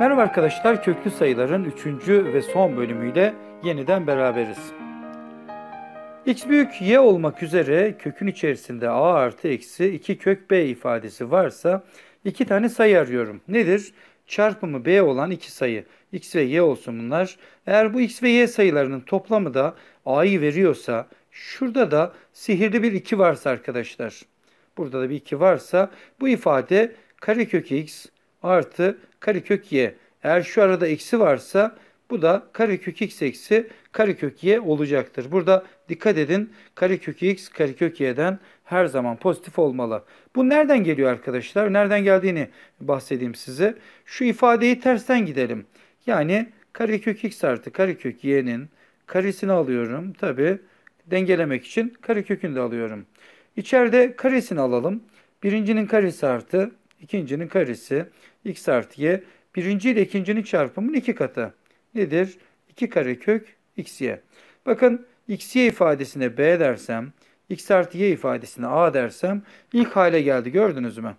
Merhaba arkadaşlar, köklü sayıların 3. ve son bölümüyle yeniden beraberiz. x büyük y olmak üzere kökün içerisinde a artı eksi 2 kök b ifadesi varsa iki tane sayı arıyorum. Nedir? Çarpımı b olan iki sayı. x ve y olsun bunlar. Eğer bu x ve y sayılarının toplamı da a'yı veriyorsa şurada da sihirli bir 2 varsa arkadaşlar. Burada da bir 2 varsa bu ifade karekök x artı karekök y. Eğer şu arada eksi varsa bu da karekök x eksi karekök y olacaktır. Burada dikkat edin karekök x karekök y'den her zaman pozitif olmalı. Bu nereden geliyor arkadaşlar? Nereden geldiğini bahsedeyim size. Şu ifadeyi tersten gidelim. Yani karekök x artı karekök y'nin karesini alıyorum. Tabi dengelemek için karekökünü de alıyorum. İçeride karesini alalım. Birincinin karesi artı ikincinin karesi x artı y birinci ile ikincinin çarpımının iki katı. Nedir? 2 kare kök x y. Bakın x y ifadesine b dersem x artı y ifadesine a dersem ilk hale geldi gördünüz mü?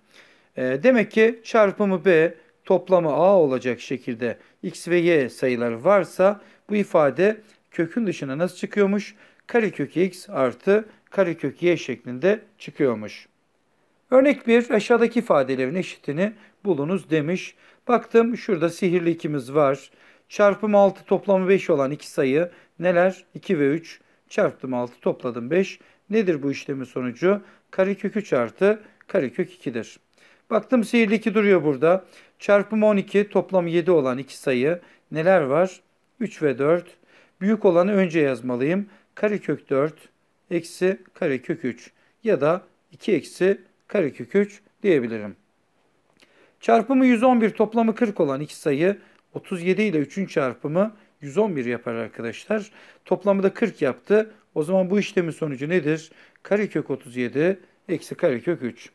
E, demek ki çarpımı b toplamı a olacak şekilde x ve y sayıları varsa bu ifade kökün dışına nasıl çıkıyormuş? Karekök x artı karekök y şeklinde çıkıyormuş. Örnek bir aşağıdaki ifadelerin eşitini bulunuz demiş. Baktım şurada sihirli ikimiz var. Çarpım 6 toplamı 5 olan iki sayı neler? 2 ve 3 çarptım 6 topladım 5. Nedir bu işlemin sonucu? Karekök 3 artı karekök 2'dir. Baktım sihirli 2 duruyor burada. Çarpım 12 toplamı 7 olan iki sayı neler var? 3 ve 4. Büyük olanı önce yazmalıyım. Karekök 4 eksi karekök 3 ya da 2 eksi karekök 3 diyebilirim. Çarpımı 111 toplamı 40 olan iki sayı 37 ile 3'ün çarpımı 111 yapar arkadaşlar. Toplamı da 40 yaptı. O zaman bu işlemin sonucu nedir? Karekök 37 eksi karekök 3.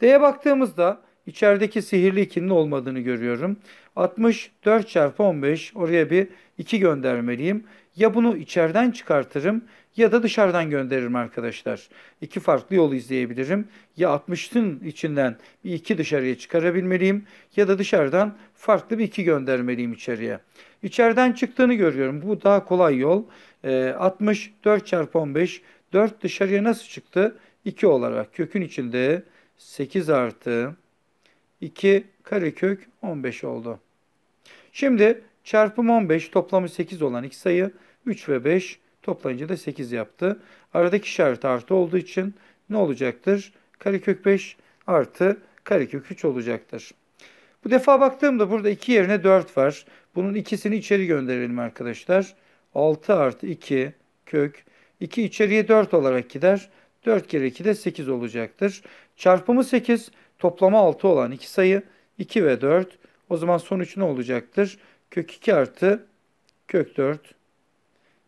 D'ye baktığımızda içerideki sihirli ikinin olmadığını görüyorum. 64 çarpı 15 oraya bir 2 göndermeliyim. Ya bunu içeriden çıkartırım ya da dışarıdan gönderirim arkadaşlar. İki farklı yolu izleyebilirim. Ya 60'ın içinden bir 2 dışarıya çıkarabilmeliyim ya da dışarıdan farklı bir 2 göndermeliyim içeriye. İçeriden çıktığını görüyorum. Bu daha kolay yol. E, 60 4 çarpı 15 4 dışarıya nasıl çıktı? 2 olarak kökün içinde 8 artı 2 karekök 15 oldu. Şimdi çarpım 15 toplamı 8 olan iki sayı 3 ve 5 toplayınca da 8 yaptı. Aradaki işaret artı olduğu için ne olacaktır? Karekök 5 artı karekök 3 olacaktır. Bu defa baktığımda burada 2 yerine 4 var. Bunun ikisini içeri gönderelim arkadaşlar. 6 artı 2 kök 2 içeriye 4 olarak gider. 4 kere 2 de 8 olacaktır. Çarpımı 8 toplama 6 olan iki sayı 2 ve 4. O zaman sonuç ne olacaktır? Kök 2 artı kök 4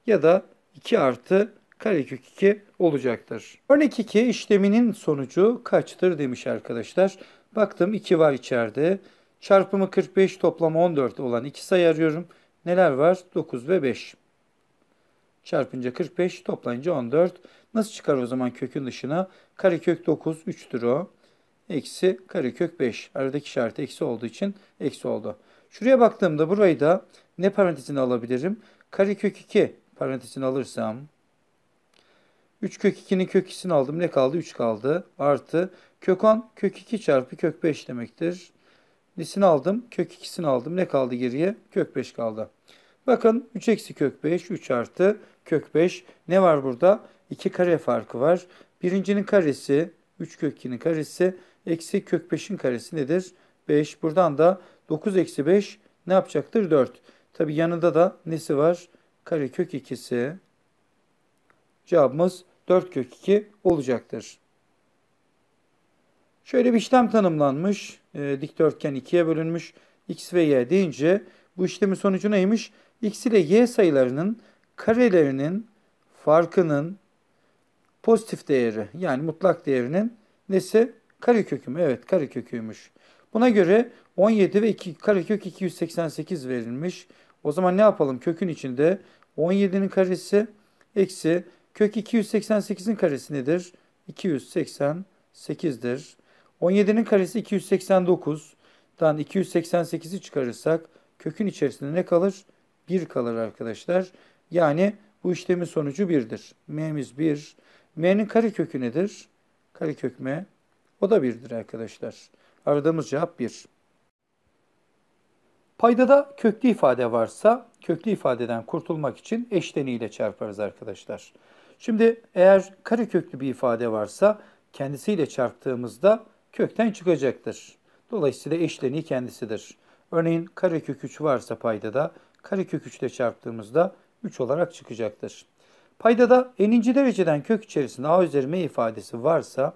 ya da 2 artı karekök 2 olacaktır. Örnek 2 işleminin sonucu kaçtır demiş arkadaşlar. Baktım 2 var içeride. Çarpımı 45 toplamı 14 olan iki sayı arıyorum. Neler var? 9 ve 5. Çarpınca 45 toplayınca 14. Nasıl çıkar o zaman kökün dışına? Karekök 9 3'tür o. Eksi karekök 5. Aradaki işaret eksi olduğu için eksi oldu. Şuraya baktığımda burayı da ne parantezine alabilirim? Karekök 2 parantezini alırsam 3 kök 2'nin kök 2'sini aldım. Ne kaldı? 3 kaldı. Artı kök 10 kök 2 çarpı kök 5 demektir. Nisini aldım. Kök 2'sini aldım. Ne kaldı geriye? Kök 5 kaldı. Bakın 3 eksi kök 5 3 artı kök 5. Ne var burada? 2 kare farkı var. Birincinin karesi 3 kök 2'nin karesi eksi kök 5'in karesi nedir? 5. Buradan da 9 eksi 5 ne yapacaktır? 4. Tabi yanında da nesi var? kare kök ikisi cevabımız 4 kök 2 olacaktır. Şöyle bir işlem tanımlanmış. E, ee, dikdörtgen ikiye bölünmüş. X ve Y deyince bu işlemin sonucu neymiş? X ile Y sayılarının karelerinin farkının pozitif değeri yani mutlak değerinin nesi? Karekökü mü? Evet kareköküymüş. Buna göre 17 ve 2 karekök 288 verilmiş. O zaman ne yapalım? Kökün içinde 17'nin karesi eksi kök 288'in karesi nedir? 288'dir. 17'nin karesi 289'dan 288'i çıkarırsak kökün içerisinde ne kalır? 1 kalır arkadaşlar. Yani bu işlemin sonucu 1'dir. M'miz 1. M'nin kare karekökü nedir? kök M. O da 1'dir arkadaşlar. Aradığımız cevap 1. Paydada köklü ifade varsa köklü ifadeden kurtulmak için eşleniyle çarparız arkadaşlar. Şimdi eğer kare köklü bir ifade varsa kendisiyle çarptığımızda kökten çıkacaktır. Dolayısıyla eşleni kendisidir. Örneğin kare karekök 3 varsa paydada karekök 3 ile çarptığımızda 3 olarak çıkacaktır. Paydada eninci dereceden kök içerisinde a üzeri m ifadesi varsa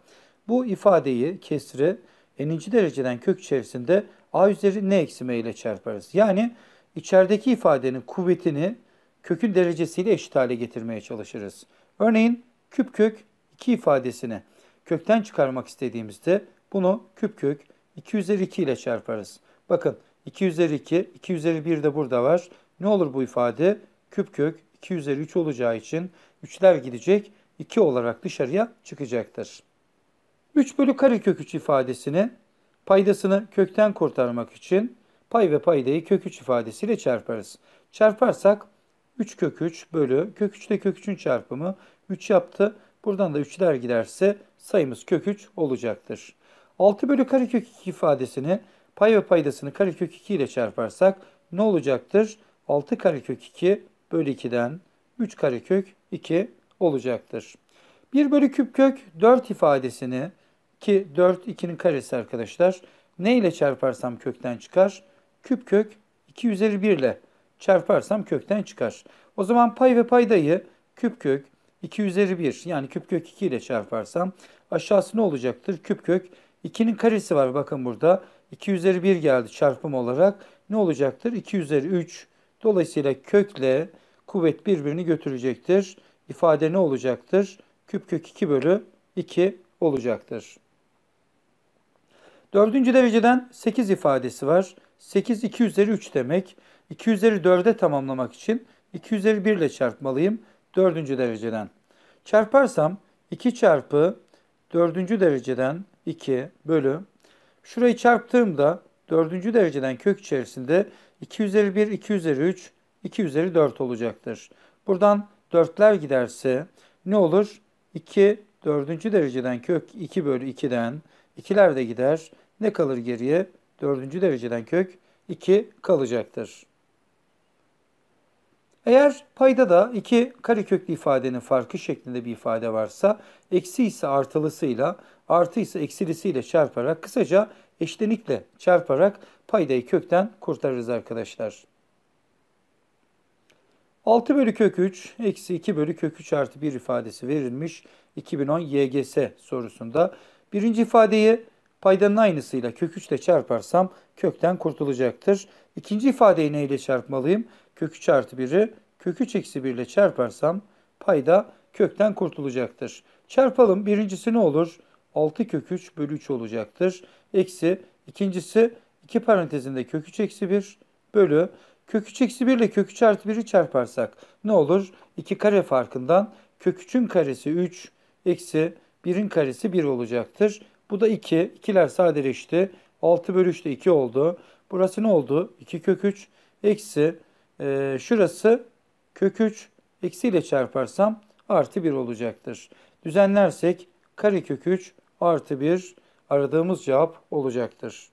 bu ifadeyi kesri eninci dereceden kök içerisinde a üzeri n eksi ile çarparız. Yani içerideki ifadenin kuvvetini kökün derecesiyle eşit hale getirmeye çalışırız. Örneğin küp kök 2 ifadesini kökten çıkarmak istediğimizde bunu küp kök 2 üzeri 2 ile çarparız. Bakın 2 üzeri 2, 2 üzeri 1 de burada var. Ne olur bu ifade? Küp kök 2 üzeri 3 olacağı için 3'ler gidecek, 2 olarak dışarıya çıkacaktır. 3 bölü kare kök 3 ifadesini Paydasını kökten kurtarmak için pay ve paydayı kök 3 ifadesiyle çarparız. Çarparsak 3 kök 3 bölü kök 3 ile kök 3'ün çarpımı 3 yaptı. Buradan da 3'ler giderse sayımız kök 3 olacaktır. 6 bölü karekök 2 ifadesini pay ve paydasını karekök 2 ile çarparsak ne olacaktır? 6 karekök 2 bölü 2'den 3 karekök 2 olacaktır. 1 bölü küp kök 4 ifadesini ki 4 2'nin karesi arkadaşlar. Ne ile çarparsam kökten çıkar? Küp kök 2 üzeri 1 ile çarparsam kökten çıkar. O zaman pay ve paydayı küp kök 2 üzeri 1 yani küp kök 2 ile çarparsam aşağısı ne olacaktır? Küp kök 2'nin karesi var bakın burada. 2 üzeri 1 geldi çarpım olarak. Ne olacaktır? 2 üzeri 3. Dolayısıyla kökle kuvvet birbirini götürecektir. İfade ne olacaktır? Küp kök 2 bölü 2 olacaktır. Dördüncü dereceden 8 ifadesi var. 8 2 üzeri 3 demek. 2 üzeri 4'e tamamlamak için 2 üzeri 1 ile çarpmalıyım. Dördüncü dereceden. Çarparsam 2 çarpı dördüncü dereceden 2 bölü. Şurayı çarptığımda dördüncü dereceden kök içerisinde 2 üzeri 1, 2 üzeri 3, 2 üzeri 4 olacaktır. Buradan dörtler giderse ne olur? 2 dördüncü dereceden kök 2 bölü 2'den 2'ler de gider. Ne kalır geriye? Dördüncü dereceden kök 2 kalacaktır. Eğer payda da iki kareköklü ifadenin farkı şeklinde bir ifade varsa eksi ise artılısıyla artı ise eksilisiyle çarparak kısaca eşlenikle çarparak paydayı kökten kurtarırız arkadaşlar. 6 bölü kök 3 eksi 2 bölü kök 3 artı 1 ifadesi verilmiş 2010 YGS sorusunda. Birinci ifadeyi Paydanın aynısıyla kök 3 ile çarparsam kökten kurtulacaktır. İkinci ifadeyi ne ile çarpmalıyım? Kök 3 artı 1'i kök 3 eksi 1 ile çarparsam payda kökten kurtulacaktır. Çarpalım. Birincisi ne olur? 6 kök 3 bölü 3 olacaktır. Eksi ikincisi 2 parantezinde kök 3 eksi 1 bölü kök 3 eksi 1 ile kök 3 artı 1'i çarparsak ne olur? 2 kare farkından kök 3'ün karesi 3 eksi 1'in karesi 1 olacaktır. Bu da 2. 2'ler sadeleşti. 6 bölü 3 de 2 oldu. Burası ne oldu? 2 kök 3 eksi e, şurası kök 3 eksiyle çarparsam artı 1 olacaktır. Düzenlersek kare kök 3 artı 1 aradığımız cevap olacaktır.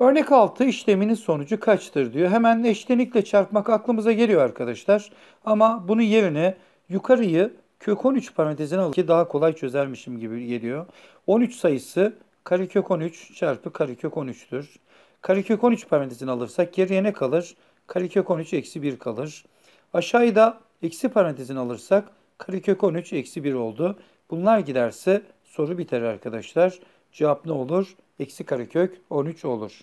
Örnek 6 işleminin sonucu kaçtır diyor. Hemen eşlenikle çarpmak aklımıza geliyor arkadaşlar. Ama bunun yerine yukarıyı kök 13 parantezine alıp ki daha kolay çözermişim gibi geliyor. 13 sayısı karekök 13 çarpı karekök 13'tür. Karekök 13 parantezine alırsak geriye ne kalır? Karekök 13 eksi 1 kalır. Aşağıda eksi parantezine alırsak karekök 13 eksi 1 oldu. Bunlar giderse soru biter arkadaşlar. Cevap ne olur? Eksi karekök 13 olur.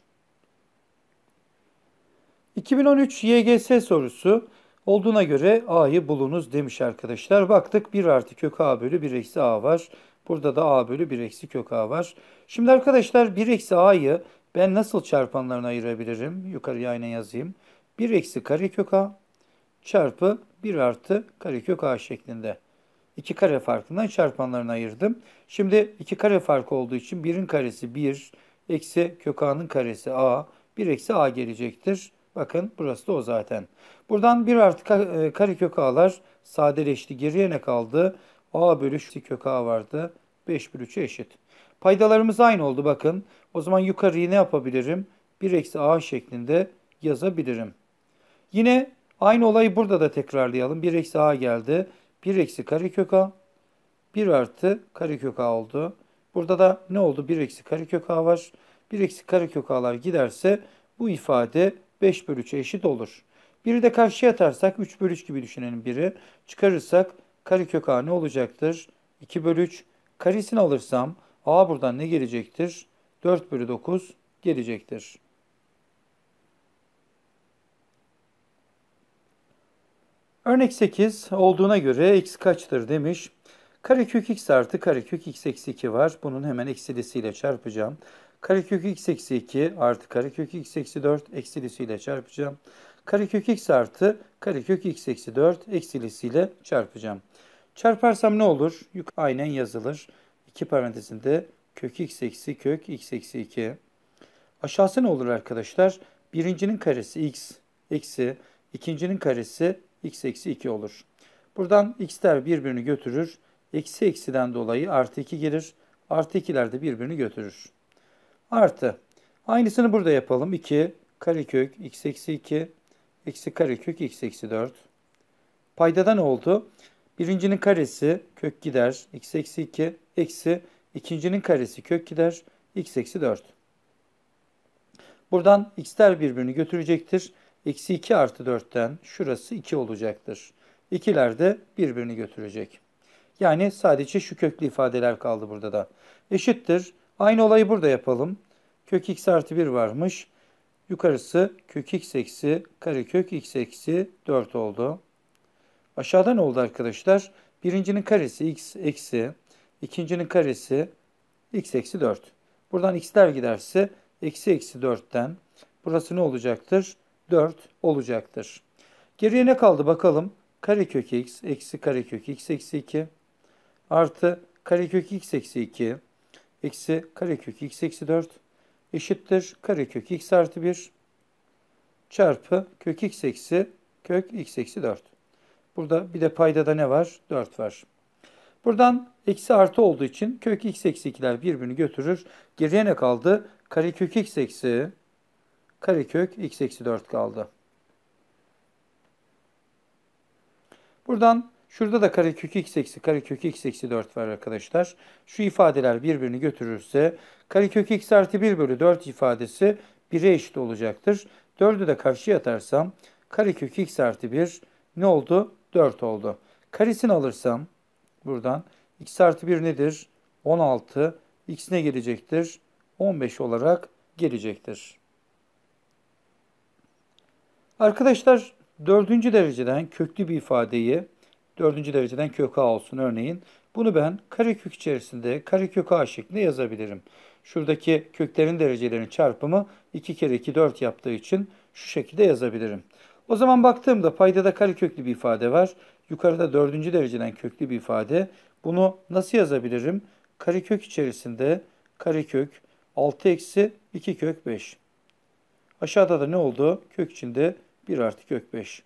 2013 YGS sorusu Olduğuna göre a'yı bulunuz demiş arkadaşlar. Baktık 1 artı kök a bölü 1 eksi a var. Burada da a bölü 1 eksi kök a var. Şimdi arkadaşlar 1 eksi a'yı ben nasıl çarpanlarına ayırabilirim? Yukarıya aynen yazayım. 1 eksi kare kök a çarpı 1 artı kare kök a şeklinde. 2 kare farkından çarpanlarına ayırdım. Şimdi 2 kare farkı olduğu için 1'in karesi 1 eksi kök a'nın karesi a. 1 eksi a gelecektir. Bakın burası da o zaten. Buradan bir artı e, kare kök a'lar sadeleşti. Geriye ne kaldı? a bölü şu kök a vardı. 5 bölü 3'e eşit. Paydalarımız aynı oldu bakın. O zaman yukarıyı ne yapabilirim? 1 eksi a şeklinde yazabilirim. Yine aynı olayı burada da tekrarlayalım. 1 eksi a geldi. 1 eksi karekök a. 1 artı karekök a oldu. Burada da ne oldu? 1 eksi karekök a var. 1 eksi karekök a'lar giderse bu ifade 5 bölü 3'e eşit olur. Biri de karşıya atarsak 3 bölü 3 gibi düşünelim biri. Çıkarırsak karekök A ne olacaktır? 2 bölü 3. Karesini alırsam A buradan ne gelecektir? 4 bölü 9 gelecektir. Örnek 8 olduğuna göre x kaçtır demiş. Karekök x artı karekök x eksi 2 var. Bunun hemen eksilisiyle çarpacağım. Karekök x eksi 2 artı karekök x eksi 4 eksilisiyle çarpacağım. Karekök x artı karekök x eksi 4 eksilisiyle çarpacağım. Çarparsam ne olur? aynen yazılır. İki parantezinde kök x eksi kök x eksi 2. Aşağısı ne olur arkadaşlar? Birincinin karesi x eksi ikincinin karesi x eksi 2 olur. Buradan x'ler birbirini götürür. Eksi eksiden dolayı artı 2 gelir. Artı 2'ler de birbirini götürür. Artı. Aynısını burada yapalım. 2 karekök x eksi 2 eksi karekök x eksi 4. Paydada ne oldu? Birincinin karesi kök gider x eksi 2 eksi ikincinin karesi kök gider x eksi 4. Buradan x'ler birbirini götürecektir. Eksi 2 artı 4'ten şurası 2 olacaktır. İkiler de birbirini götürecek. Yani sadece şu köklü ifadeler kaldı burada da. Eşittir. Aynı olayı burada yapalım. Kök x artı 1 varmış. Yukarısı kök x eksi karekök x eksi 4 oldu. Aşağıda ne oldu arkadaşlar? Birincinin karesi x eksi, ikincinin karesi x eksi 4. Buradan x'ler giderse eksi eksi 4'ten burası ne olacaktır? 4 olacaktır. Geriye ne kaldı bakalım? Karekök x eksi karekök x eksi 2 artı karekök x eksi 2 eksi karekök x eksi 4 eşittir karekök x artı 1 çarpı kök x eksi kök x eksi 4. Burada bir de paydada ne var? 4 var. Buradan eksi artı olduğu için kök x eksi 2'ler birbirini götürür. Geriye ne kaldı? Karekök x eksi karekök x eksi 4 kaldı. Buradan şurada da karekök x eksi karekök x eksi 4 var arkadaşlar. Şu ifadeler birbirini götürürse Karekök x artı 1 bölü 4 ifadesi 1'e eşit olacaktır. 4'ü de karşıya atarsam karekök x artı 1 ne oldu? 4 oldu. Karesini alırsam buradan x artı 1 nedir? 16 x ne gelecektir? 15 olarak gelecektir. Arkadaşlar dördüncü dereceden köklü bir ifadeyi dördüncü dereceden kök a olsun örneğin. Bunu ben karekök içerisinde karekök a şeklinde yazabilirim. Şuradaki köklerin derecelerinin çarpımı 2 kere 2 4 yaptığı için şu şekilde yazabilirim. O zaman baktığımda paydada kareköklü bir ifade var. Yukarıda dördüncü dereceden köklü bir ifade. Bunu nasıl yazabilirim? Karekök içerisinde karekök 6 eksi 2 kök 5. Aşağıda da ne oldu? Kök içinde 1 artı kök 5.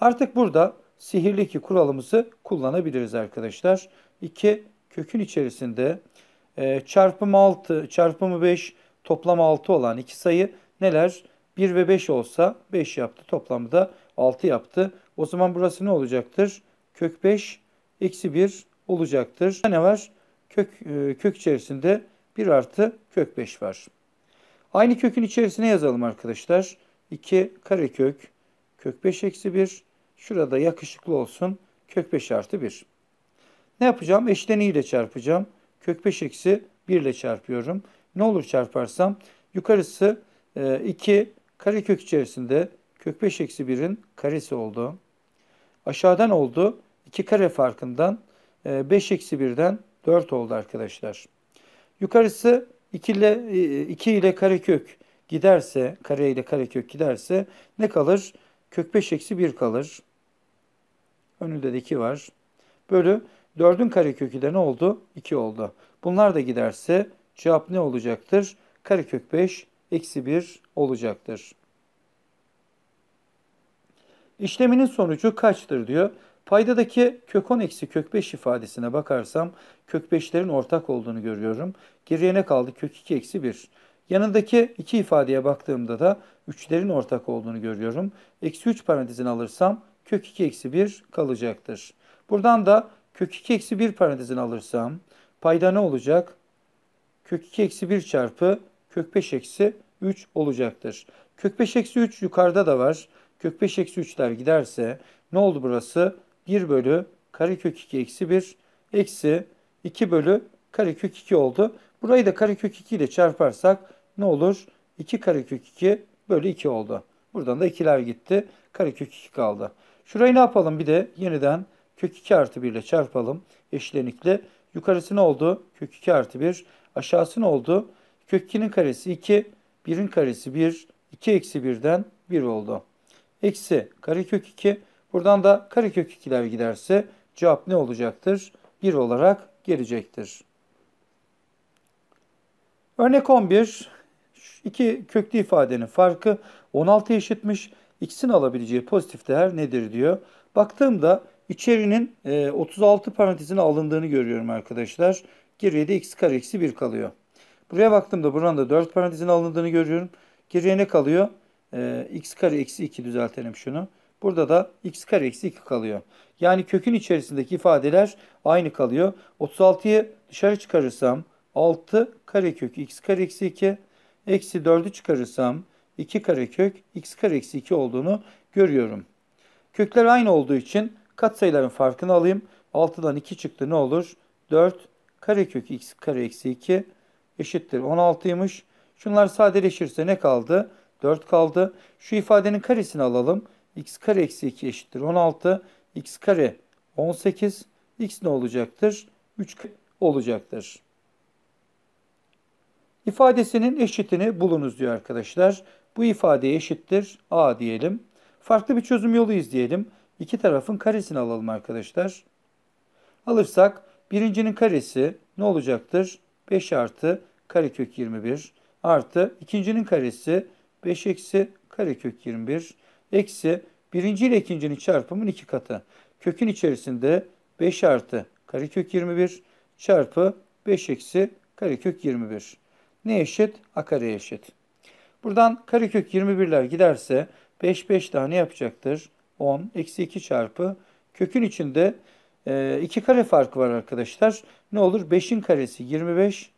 Artık burada sihirli 2 kuralımızı kullanabiliriz arkadaşlar. 2 kökün içerisinde e, çarpımı 6, çarpımı 5, toplam 6 olan iki sayı neler? 1 ve 5 olsa 5 yaptı. Toplamı da 6 yaptı. O zaman burası ne olacaktır? Kök 5 eksi 1 olacaktır. Ne var? Kök, e, kök içerisinde 1 artı kök 5 var. Aynı kökün içerisine yazalım arkadaşlar. 2 karekök kök 5 eksi 1. Şurada yakışıklı olsun. Kök 5 artı 1. Ne yapacağım? Eşleniğiyle çarpacağım kök 5 eksi 1 ile çarpıyorum. Ne olur çarparsam yukarısı 2 e, kök içerisinde kök 5 eksi 1'in karesi oldu. Aşağıdan oldu. 2 kare farkından 5 e, eksi 1'den 4 oldu arkadaşlar. Yukarısı 2 ile, 2 e, ile karekök giderse, kare ile kare kök giderse ne kalır? Kök 5 eksi 1 kalır. Önünde de 2 var. Bölü 4'ün karekökü de ne oldu? 2 oldu. Bunlar da giderse cevap ne olacaktır? Karekök 5 eksi 1 olacaktır. İşleminin sonucu kaçtır diyor. Paydadaki kök 10 eksi kök 5 ifadesine bakarsam kök 5'lerin ortak olduğunu görüyorum. Geriye ne kaldı? Kök 2 eksi 1. Yanındaki iki ifadeye baktığımda da 3'lerin ortak olduğunu görüyorum. Eksi 3 parantezini alırsam kök 2 eksi 1 kalacaktır. Buradan da Kök 2 eksi 1 parantezine alırsam payda ne olacak? Kök 2 eksi 1 çarpı kök 5 eksi 3 olacaktır. Kök 5 eksi 3 yukarıda da var. Kök 5 eksi 3'ler giderse ne oldu burası? 1 bölü karekök 2 eksi 1 eksi 2 bölü karekök 2 oldu. Burayı da karekök 2 ile çarparsak ne olur? 2 karekök 2 bölü 2 oldu. Buradan da ikiler gitti. Karekök 2 kaldı. Şurayı ne yapalım bir de yeniden Kök 2 artı 1 ile çarpalım. Eşlenikle yukarısı ne oldu? Kök 2 artı 1. Aşağısı ne oldu? Kök 2'nin karesi 2. 1'in karesi 1. 2 eksi 1'den 1 oldu. Eksi kare kök 2. Buradan da kare kök 2'ler giderse cevap ne olacaktır? 1 olarak gelecektir. Örnek 11. İki köklü ifadenin farkı 16 eşitmiş. X'in alabileceği pozitif değer nedir diyor. Baktığımda İçerinin 36 e, parantezine alındığını görüyorum arkadaşlar. Geriye de x kare eksi 1 kalıyor. Buraya baktığımda buranın da 4 parantezine alındığını görüyorum. Geriye ne kalıyor? Ee, x kare eksi 2 düzeltelim şunu. Burada da x kare eksi 2 kalıyor. Yani kökün içerisindeki ifadeler aynı kalıyor. 36'yı dışarı çıkarırsam 6 karekök x kare eksi 2 eksi 4'ü çıkarırsam 2 karekök x kare eksi 2 olduğunu görüyorum. Kökler aynı olduğu için Katsayıların farkını alayım. 6'dan 2 çıktı ne olur? 4 karekök x kare eksi 2 eşittir 16'ymış. Şunlar sadeleşirse ne kaldı? 4 kaldı. Şu ifadenin karesini alalım. x kare eksi 2 eşittir 16. x kare 18. x ne olacaktır? 3 olacaktır. İfadesinin eşitini bulunuz diyor arkadaşlar. Bu ifadeye eşittir a diyelim. Farklı bir çözüm yolu izleyelim. İki tarafın karesini alalım arkadaşlar. Alırsak birincinin karesi ne olacaktır? 5 artı karekök 21 artı ikincinin karesi 5 eksi karekök 21 eksi birinci ile ikincinin çarpımın iki katı. Kökün içerisinde 5 artı karekök 21 çarpı 5 eksi karekök 21. Ne eşit? A kare eşit. Buradan karekök 21'ler giderse 5 5 daha ne yapacaktır? 10, eksi 2 çarpı kökün içinde 2 e, kare farkı var arkadaşlar. Ne olur? 5'in karesi 25,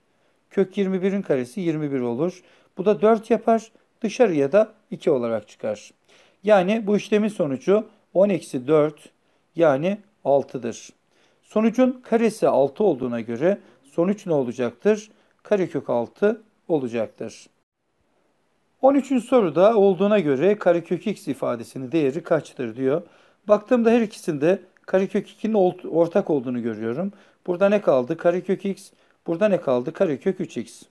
kök 21'in karesi 21 olur. Bu da 4 yapar. Dışarıya da 2 olarak çıkar. Yani bu işlemin sonucu 10 eksi 4 yani 6'dır. Sonucun karesi 6 olduğuna göre sonuç ne olacaktır? Karekök 6 olacaktır. 13. soruda olduğuna göre karekök x ifadesinin değeri kaçtır diyor. Baktığımda her ikisinde karekök 2'nin ortak olduğunu görüyorum. Burada ne kaldı? Karekök x. Burada ne kaldı? Karekök 3x.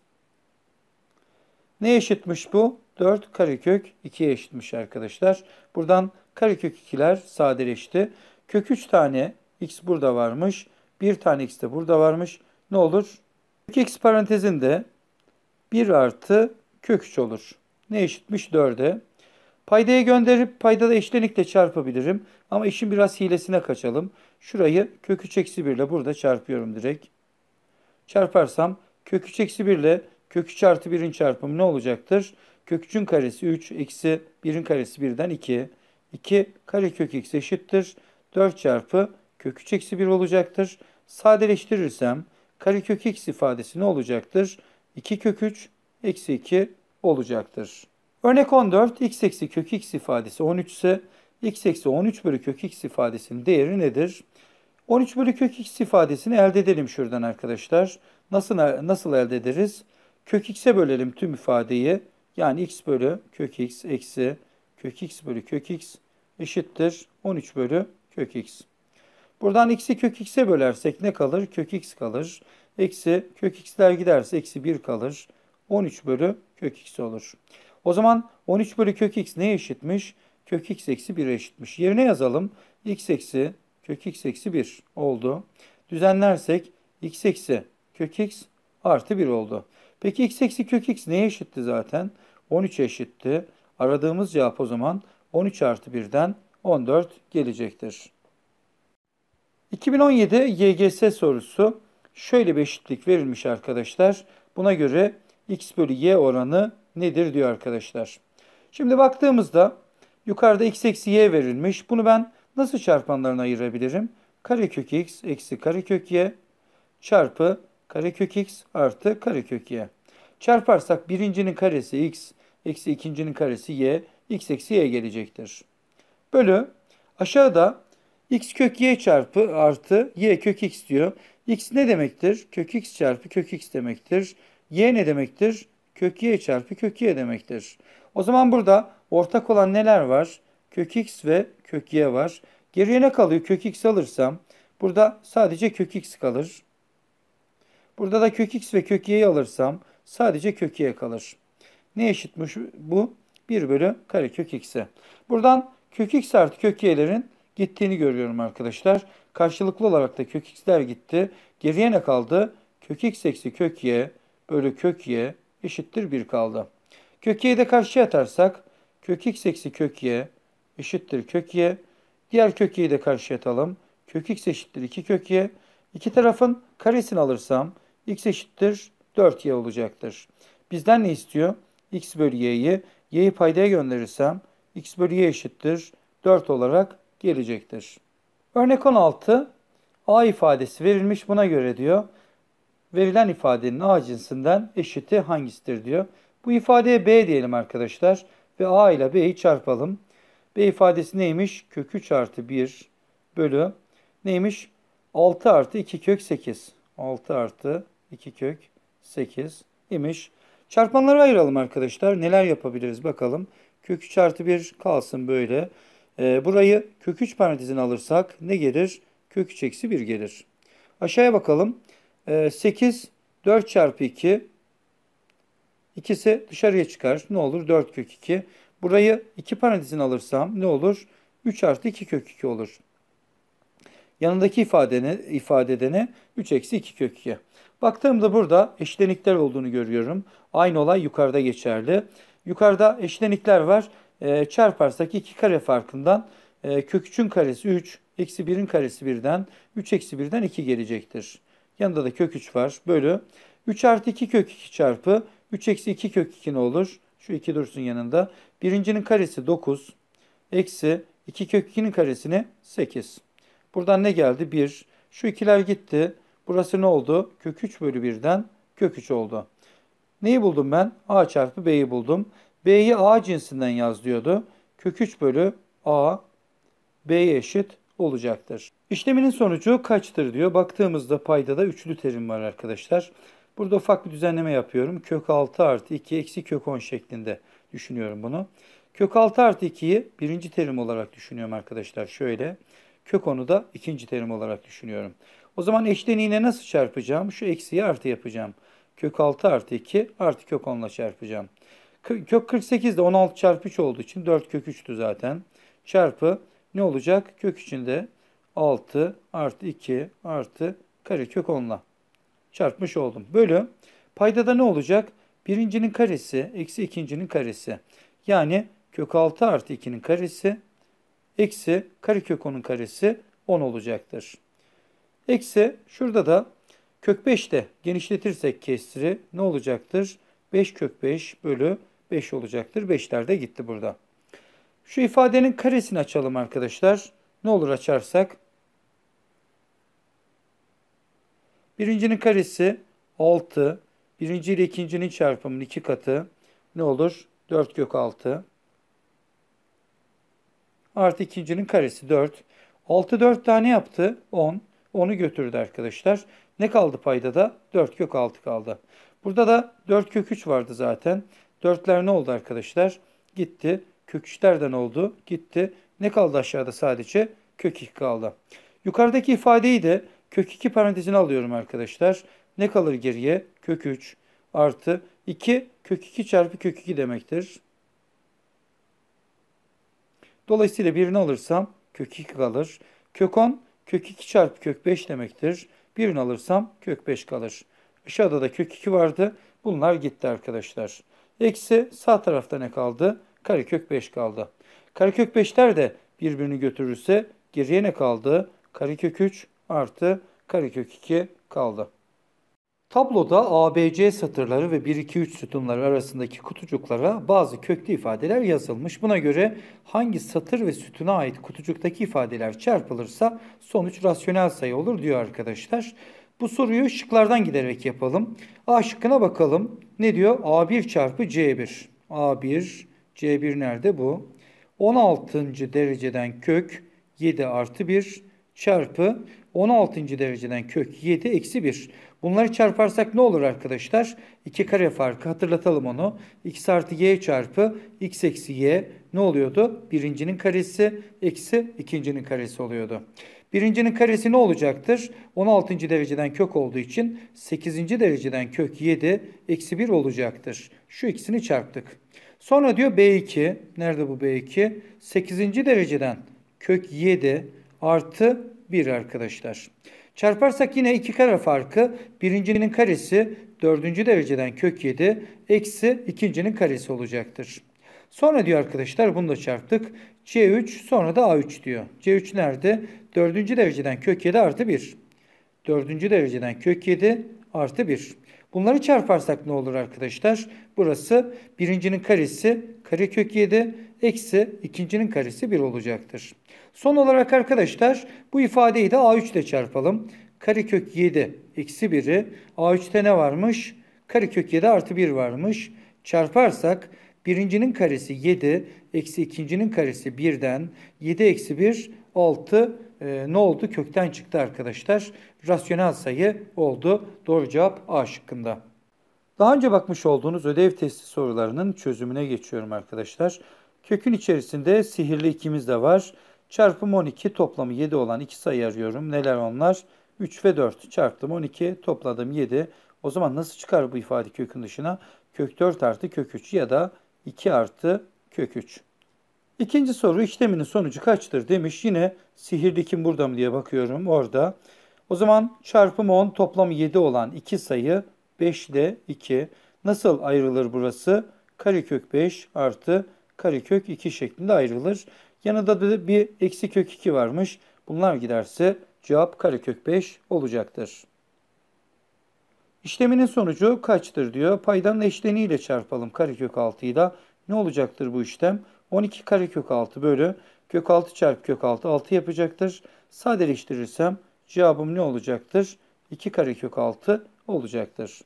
Ne eşitmiş bu? 4 karekök 2'ye eşitmiş arkadaşlar. Buradan karekök 2'ler sadeleşti. Kök 3 tane x burada varmış. 1 tane x de burada varmış. Ne olur? Kök x parantezinde 1 artı kök 3 olur. Ne eşitmiş? 4'e. Paydaya gönderip paydada eşlenikle çarpabilirim. Ama işin biraz hilesine kaçalım. Şurayı kök 3 eksi 1 ile burada çarpıyorum direkt. Çarparsam kök 3 eksi 1 ile kök artı 1'in çarpımı ne olacaktır? Kök karesi 3 eksi 1'in karesi 1'den 2. 2 kare kök x eşittir. 4 çarpı kök 3 eksi 1 olacaktır. Sadeleştirirsem kare kök x ifadesi ne olacaktır? 2 kök 3 eksi 2 olacaktır. Örnek 14, x eksi kök x ifadesi 13 ise x eksi 13 bölü kök x ifadesinin değeri nedir? 13 bölü kök x ifadesini elde edelim şuradan arkadaşlar. Nasıl, nasıl elde ederiz? Kök x'e bölelim tüm ifadeyi. Yani x bölü kök x eksi kök x bölü kök x eşittir 13 bölü kök x. Buradan x'i kök x'e bölersek ne kalır? Kök x kalır. Eksi kök x'ler giderse eksi 1 kalır. 13 bölü kök x olur. O zaman 13 bölü kök x neye eşitmiş? Kök x eksi 1'e eşitmiş. Yerine yazalım. x eksi kök x eksi 1 oldu. Düzenlersek x eksi kök x artı 1 oldu. Peki x eksi kök x neye eşitti zaten? 13 e eşitti. Aradığımız cevap o zaman 13 artı 1'den 14 gelecektir. 2017 YGS sorusu şöyle bir eşitlik verilmiş arkadaşlar. Buna göre x bölü y oranı nedir diyor arkadaşlar. Şimdi baktığımızda yukarıda x eksi y verilmiş. Bunu ben nasıl çarpanlarına ayırabilirim? Karekök x eksi karekök y çarpı karekök x artı karekök y. Çarparsak birincinin karesi x eksi ikincinin karesi y x eksi y gelecektir. Bölü aşağıda x kök y çarpı artı y kök x diyor. x ne demektir? Kök x çarpı kök x demektir. Y ne demektir? Kök Y çarpı kök Y demektir. O zaman burada ortak olan neler var? Kök X ve kök Y var. Geriye ne kalıyor? Kök X alırsam burada sadece kök X kalır. Burada da kök X ve kök Y'yi alırsam sadece kök Y kalır. Ne eşitmiş bu? 1 bölü kare kök X'e. Buradan kök X artı kök Y'lerin gittiğini görüyorum arkadaşlar. Karşılıklı olarak da kök X'ler gitti. Geriye ne kaldı? Kök X eksi kök Y bölü kök y eşittir 1 kaldı. Kök y'yi de karşıya atarsak kök x eksi kök y eşittir kök y. Diğer kök y'yi de karşıya atalım. Kök x eşittir 2 kök y. İki tarafın karesini alırsam x eşittir 4y olacaktır. Bizden ne istiyor? x bölü y'yi. y'yi paydaya gönderirsem x bölü y eşittir 4 olarak gelecektir. Örnek 16 a ifadesi verilmiş buna göre diyor verilen ifadenin A cinsinden eşiti hangisidir diyor. Bu ifadeye B diyelim arkadaşlar ve A ile B'yi çarpalım. B ifadesi neymiş? Kök 3 artı 1 bölü neymiş? 6 artı 2 kök 8. 6 artı 2 kök 8 imiş. Çarpanları ayıralım arkadaşlar. Neler yapabiliriz bakalım. Kök 3 artı 1 kalsın böyle. E, burayı kök 3 parantezine alırsak ne gelir? Kök 3 eksi 1 gelir. Aşağıya bakalım. 8 ee, 4 çarpı 2 ikisi dışarıya çıkar. Ne olur? 4 kök 2. Burayı 2 parantezin alırsam ne olur? 3 artı 2 kök 2 olur. Yanındaki ifadeni, ifadedeni 3 eksi 2 kök 2. Baktığımda burada eşlenikler olduğunu görüyorum. Aynı olay yukarıda geçerli. Yukarıda eşlenikler var. E, çarparsak 2 kare farkından e, kök 3'ün karesi 3, eksi 1'in karesi 1'den, 3 eksi 1'den 2 gelecektir. Yanında da kök 3 var. Bölü 3 artı 2 kök 2 çarpı 3 eksi 2 kök 2 ne olur? Şu 2 dursun yanında. Birincinin karesi 9. Eksi 2 kök 2'nin karesini 8. Buradan ne geldi? 1. Şu ikiler gitti. Burası ne oldu? Kök 3 bölü 1'den kök 3 oldu. Neyi buldum ben? A çarpı B'yi buldum. B'yi A cinsinden yaz diyordu. Kök 3 bölü A B'ye eşit olacaktır. İşleminin sonucu kaçtır diyor. Baktığımızda payda da üçlü terim var arkadaşlar. Burada ufak bir düzenleme yapıyorum. Kök 6 artı 2 eksi kök 10 şeklinde düşünüyorum bunu. Kök 6 artı 2'yi birinci terim olarak düşünüyorum arkadaşlar. Şöyle. Kök 10'u da ikinci terim olarak düşünüyorum. O zaman eşleniğine nasıl çarpacağım? Şu eksiyi artı yapacağım. Kök 6 artı 2 artı kök 10 ile çarpacağım. Kök 48 de 16 çarpı 3 olduğu için 4 kök 3'tü zaten. Çarpı ne olacak? Kök içinde 6 artı 2 artı karekök 10'la çarpmış oldum. Bölü paydada ne olacak? Birincinin karesi eksi ikincinin karesi. Yani kök 6 artı 2'nin karesi eksi karekök 10'un karesi 10 olacaktır. Eksi şurada da kök 5'te genişletirsek kesri ne olacaktır? 5 kök 5 bölü 5 olacaktır. 5'ler de gitti burada. Şu ifadenin karesini açalım arkadaşlar. Ne olur açarsak Birincinin karesi 6. Birinci ile ikincinin çarpımının iki katı ne olur? 4 kök 6. Artı ikincinin karesi 4. 6 4 tane yaptı 10. 10'u götürdü arkadaşlar. Ne kaldı payda da? 4 kök 6 kaldı. Burada da 4 kök 3 vardı zaten. 4'ler ne oldu arkadaşlar? Gitti. Kök 3'lerden oldu. Gitti. Ne kaldı aşağıda sadece? Kök 2 kaldı. Yukarıdaki ifadeyi de Kök 2 parantezini alıyorum arkadaşlar. Ne kalır geriye? Kök 3 artı 2 kök 2 çarpı kök 2 demektir. Dolayısıyla birini alırsam kök 2 kalır. Kök 10 kök 2 çarpı kök 5 demektir. Birini alırsam kök 5 kalır. Aşağıda da kök 2 vardı. Bunlar gitti arkadaşlar. Eksi sağ tarafta ne kaldı? kök 5 kaldı. kök 5'ler de birbirini götürürse geriye ne kaldı? kök 3 artı karekök 2 kaldı. Tabloda ABC satırları ve 1, 2, 3 sütunları arasındaki kutucuklara bazı köklü ifadeler yazılmış. Buna göre hangi satır ve sütuna ait kutucuktaki ifadeler çarpılırsa sonuç rasyonel sayı olur diyor arkadaşlar. Bu soruyu şıklardan giderek yapalım. A şıkkına bakalım. Ne diyor? A1 çarpı C1. A1, C1 nerede bu? 16. dereceden kök 7 artı 1 çarpı 16. dereceden kök 7 eksi 1. Bunları çarparsak ne olur arkadaşlar? 2 kare farkı hatırlatalım onu. x artı y çarpı x eksi y ne oluyordu? Birincinin karesi eksi ikincinin karesi oluyordu. Birincinin karesi ne olacaktır? 16. dereceden kök olduğu için 8. dereceden kök 7 eksi 1 olacaktır. Şu ikisini çarptık. Sonra diyor B2. Nerede bu B2? 8. dereceden kök 7 artı 1 arkadaşlar. Çarparsak yine iki kare farkı birincinin karesi dördüncü dereceden kök 7 eksi ikincinin karesi olacaktır. Sonra diyor arkadaşlar bunu da çarptık. C3 sonra da A3 diyor. C3 nerede? Dördüncü dereceden kök 7 artı 1. Dördüncü dereceden kök 7 artı 1. Bunları çarparsak ne olur arkadaşlar? Burası birincinin karesi kare kök 7 eksi ikincinin karesi 1 olacaktır. Son olarak arkadaşlar bu ifadeyi de A3 ile çarpalım. Karekök 7 eksi 1'i A3'te ne varmış? Karekök 7 artı 1 varmış. Çarparsak birincinin karesi 7 eksi ikincinin karesi 1'den 7 eksi 1 6 e, ne oldu? Kökten çıktı arkadaşlar. Rasyonel sayı oldu. Doğru cevap A şıkkında. Daha önce bakmış olduğunuz ödev testi sorularının çözümüne geçiyorum arkadaşlar. Kökün içerisinde sihirli ikimiz de var. Çarpım 12 toplamı 7 olan iki sayı arıyorum. Neler onlar? 3 ve 4 çarptım 12 topladım 7. O zaman nasıl çıkar bu ifade kökün dışına? Kök 4 artı kök 3 ya da 2 artı kök 3. İkinci soru işleminin sonucu kaçtır demiş. Yine sihirli kim burada mı diye bakıyorum orada. O zaman çarpım 10 toplamı 7 olan iki sayı 5 ile 2. Nasıl ayrılır burası? Karekök 5 artı karekök 2 şeklinde ayrılır. Yanında da bir eksi kök 2 varmış. Bunlar giderse cevap karekök 5 olacaktır. İşleminin sonucu kaçtır diyor. Paydanın eşleniğiyle çarpalım karekök 6'yı da. Ne olacaktır bu işlem? 12 karekök 6 bölü kök 6 çarpı kök 6 6 yapacaktır. Sadeleştirirsem cevabım ne olacaktır? 2 karekök 6 olacaktır.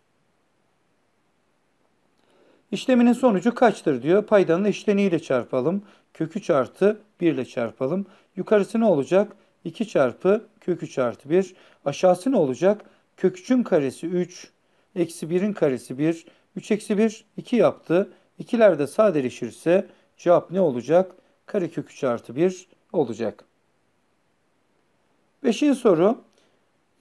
İşleminin sonucu kaçtır diyor. Paydanın eşleniği çarpalım. Kök 3 artı 1 ile çarpalım. Yukarısı ne olacak? 2 çarpı kök 3 artı 1. Aşağısı ne olacak? Kök 3'ün karesi 3. Eksi 1'in karesi 1. 3 eksi 1 2 yaptı. İkiler de sadeleşirse cevap ne olacak? Kare kök 3 artı 1 olacak. Beşinci soru.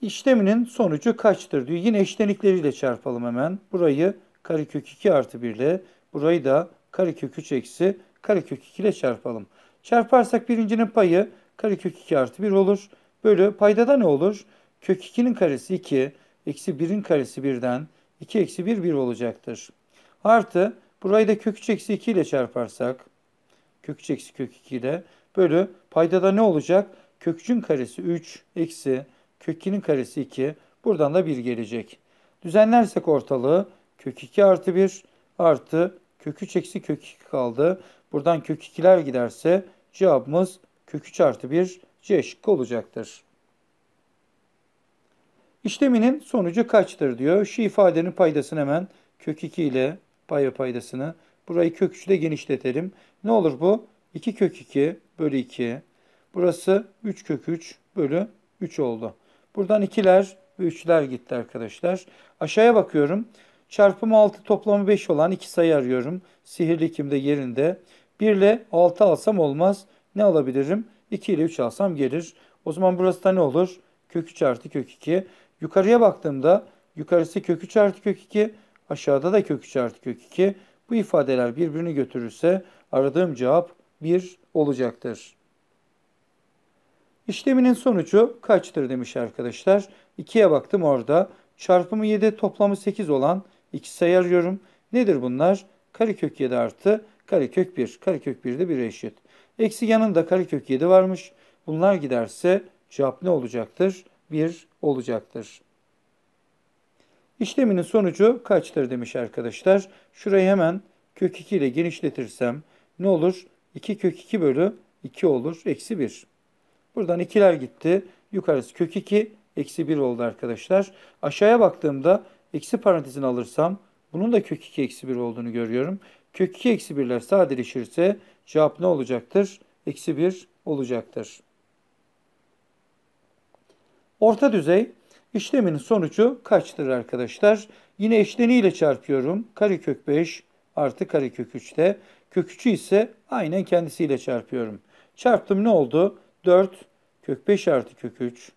İşleminin sonucu kaçtır diyor. Yine eşlenikleriyle çarpalım hemen. Burayı karekök 2 artı 1 ile burayı da karekök 3 eksi karekök 2 ile çarpalım. Çarparsak birincinin payı karekök 2 artı 1 olur. Bölü payda da ne olur? Kök 2'nin karesi 2, eksi 1'in karesi 1'den 2 eksi 1 1 olacaktır. Artı burayı da kök 3 eksi 2 ile çarparsak kök 3 eksi kök 2 ile bölü payda da ne olacak? Kök 3'ün karesi 3 eksi kök 2'nin karesi 2 buradan da 1 gelecek. Düzenlersek ortalığı kök 2 artı 1 artı kök 3 eksi kök 2 kaldı. Buradan kök 2'ler giderse cevabımız kök 3 artı 1 C şıkkı olacaktır. İşleminin sonucu kaçtır diyor. Şu ifadenin paydasını hemen kök 2 ile pay paydasını burayı kök 3 ile genişletelim. Ne olur bu? 2 kök 2 bölü 2. Burası 3 kök 3 bölü 3 oldu. Buradan 2'ler ve 3'ler gitti arkadaşlar. Aşağıya bakıyorum. Çarpımı 6 toplamı 5 olan iki sayı arıyorum. Sihirli kimde yerinde. 1 ile 6 alsam olmaz. Ne alabilirim? 2 ile 3 alsam gelir. O zaman burası da ne olur? Kök 3 artı kök 2. Yukarıya baktığımda yukarısı kök 3 artı kök 2. Aşağıda da kök 3 artı kök 2. Bu ifadeler birbirini götürürse aradığım cevap 1 olacaktır. İşleminin sonucu kaçtır demiş arkadaşlar. 2'ye baktım orada. Çarpımı 7 toplamı 8 olan ikisi ayırıyorum. Nedir bunlar? Karekök 7 artı karekök 1. Karekök 1 de 1'e eşit. Eksi yanında karekök 7 varmış. Bunlar giderse cevap ne olacaktır? 1 olacaktır. İşleminin sonucu kaçtır demiş arkadaşlar. Şurayı hemen kök 2 ile genişletirsem ne olur? 2 kök 2 bölü 2 olur. Eksi 1. Buradan 2'ler gitti. Yukarısı kök 2 eksi 1 oldu arkadaşlar. Aşağıya baktığımda eksi parantezini alırsam bunun da kök 2 eksi 1 olduğunu görüyorum. Kök 2 eksi 1'ler sadeleşirse cevap ne olacaktır? Eksi 1 olacaktır. Orta düzey işleminin sonucu kaçtır arkadaşlar? Yine eşleniyle çarpıyorum. Karekök 5 artı karekök 3'te. Kök 3'ü ise aynen kendisiyle çarpıyorum. Çarptım ne oldu? 4 kök 5 artı kök 3.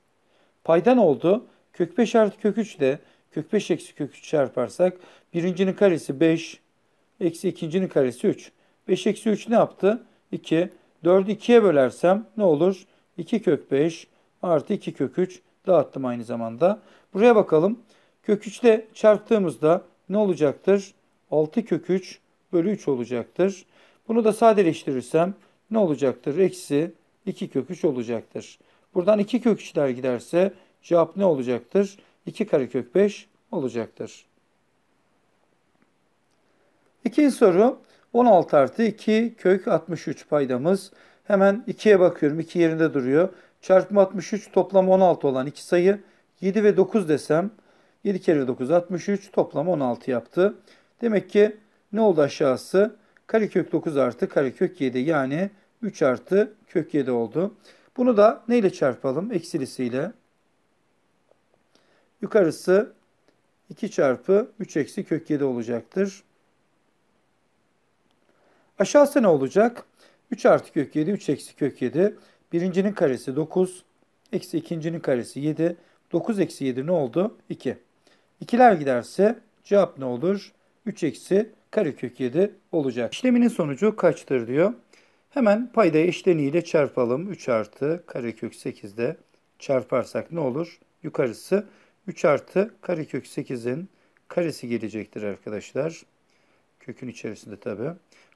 Paydan oldu. Kök 5 artı kök 3 de Kök 5 eksi kök 3 çarparsak birincinin karesi 5 eksi ikincinin karesi 3. 5 eksi 3 ne yaptı? 2. 4'ü 2'ye bölersem ne olur? 2 kök 5 artı 2 kök 3 dağıttım aynı zamanda. Buraya bakalım. Kök 3 ile çarptığımızda ne olacaktır? 6 kök 3 bölü 3 olacaktır. Bunu da sadeleştirirsem ne olacaktır? Eksi 2 kök 3 olacaktır. Buradan 2 kök 3'ler giderse cevap ne olacaktır? 2 karekök 5 olacaktır. İkinci soru 16 artı 2 kök 63 paydamız. Hemen 2'ye bakıyorum. 2 yerinde duruyor. Çarpım 63 toplam 16 olan iki sayı 7 ve 9 desem 7 kere 9 63 toplam 16 yaptı. Demek ki ne oldu aşağısı? Karekök 9 artı karekök 7 yani 3 artı kök 7 oldu. Bunu da neyle çarpalım? Eksilisiyle. Yukarısı 2 çarpı 3 eksi kök 7 olacaktır. Aşağısı ne olacak? 3 artı kök 7, 3 eksi kök 7. Birincinin karesi 9, eksi ikincinin karesi 7. 9 eksi 7 ne oldu? 2. İkiler giderse cevap ne olur? 3 eksi karekök 7 olacak. İşleminin sonucu kaçtır diyor. Hemen paydayı eşleniğiyle çarpalım. 3 artı karekök 8'de çarparsak ne olur? Yukarısı 3 artı karekök 8'in karesi gelecektir arkadaşlar. Kökün içerisinde tabi.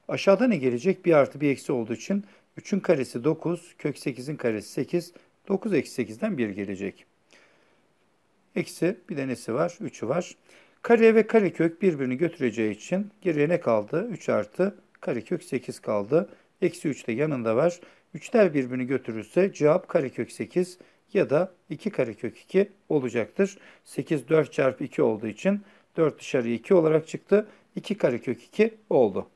Aşağıda ne gelecek? 1 artı 1 eksi olduğu için 3'ün karesi 9, kök 8'in karesi 8, 9 eksi 8'den 1 gelecek. Eksi bir de nesi var? 3'ü var. Kare ve karekök birbirini götüreceği için geriye ne kaldı? 3 artı karekök 8 kaldı. Eksi 3 de yanında var. 3'ler birbirini götürürse cevap karekök 8 ya da 2 karekök 2 olacaktır. 8 4 çarpı 2 olduğu için 4 dışarı 2 olarak çıktı. 2 karekök 2 oldu.